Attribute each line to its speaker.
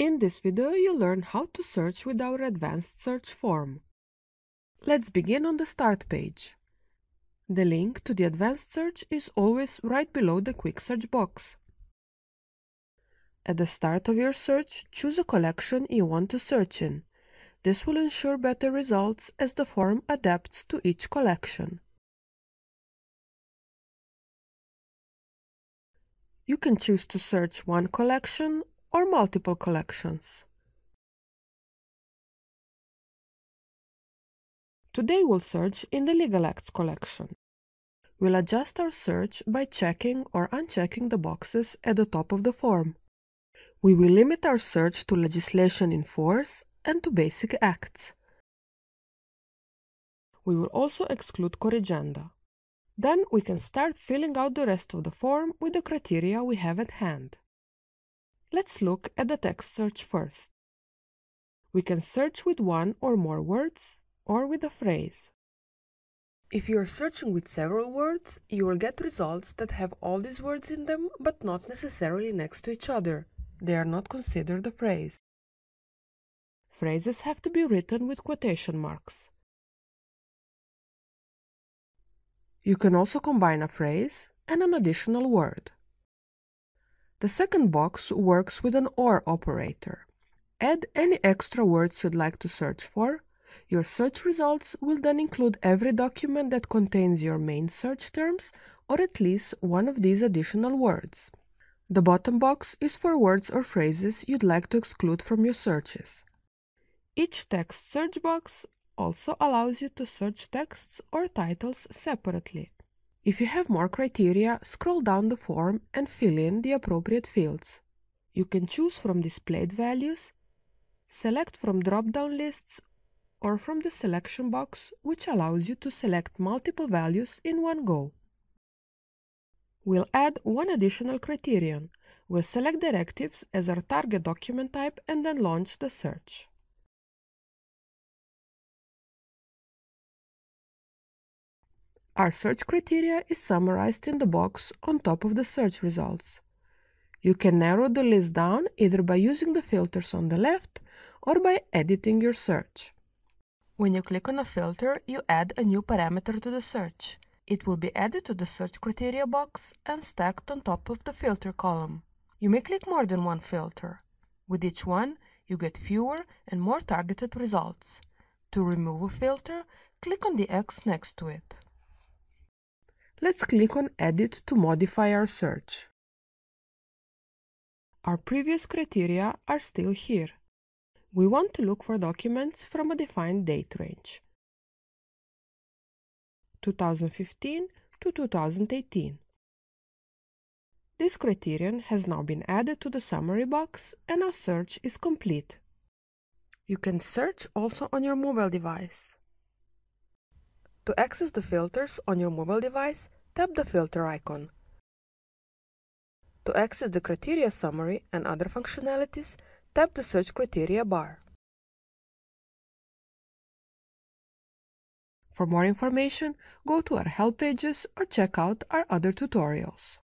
Speaker 1: In this video you learn how to search with our advanced search form. Let's begin on the start page. The link to the advanced search is always right below the quick search box. At the start of your search, choose a collection you want to search in. This will ensure better results as the form adapts to each collection.
Speaker 2: You can choose to search one collection or multiple collections.
Speaker 1: Today we'll search in the Legal Acts collection. We'll adjust our search by checking or unchecking the boxes at the top of the form. We will limit our search to legislation in force and to basic acts. We will also exclude corrigenda. Then we can start filling out the rest of the form with the criteria we have at hand. Let's look at the text search first. We can search with one or more words or with a phrase. If you are searching with several words, you will get results that have all these words in them but not necessarily next to each other. They are not considered a phrase. Phrases have to be written with quotation marks.
Speaker 2: You can also combine a phrase and
Speaker 1: an additional word. The second box works with an OR operator. Add any extra words you'd like to search for. Your search results will then include every document that contains your main search terms or at least one of these additional words. The bottom box is for words or phrases you'd like to exclude from your searches. Each text search box also allows you to search texts or titles separately. If you have more criteria, scroll down the form and fill in the appropriate fields. You can choose from displayed values, select from drop-down lists or from the selection box, which allows you to select multiple values in one go. We'll add one additional criterion. We'll select directives as our target document type and then launch the search. Our search criteria is summarized in the box on top of the search results. You can narrow the list down either by using the filters on the left or by editing your search. When you click on a filter, you add a new parameter to the search. It will be added to the search criteria box and stacked on top of the filter column. You may click more than one filter. With each one, you get fewer and more targeted results. To remove a filter, click on the X next to it. Let's click on Edit to modify our search. Our previous criteria are still here. We want to look for documents from a defined date range 2015 to 2018. This criterion has now been added to the summary box and our search is complete. You can search also on your mobile device. To access the filters on your mobile device, tap the filter icon. To access the criteria summary and other functionalities,
Speaker 2: tap the search criteria bar. For more information, go to our help pages or check out our other tutorials.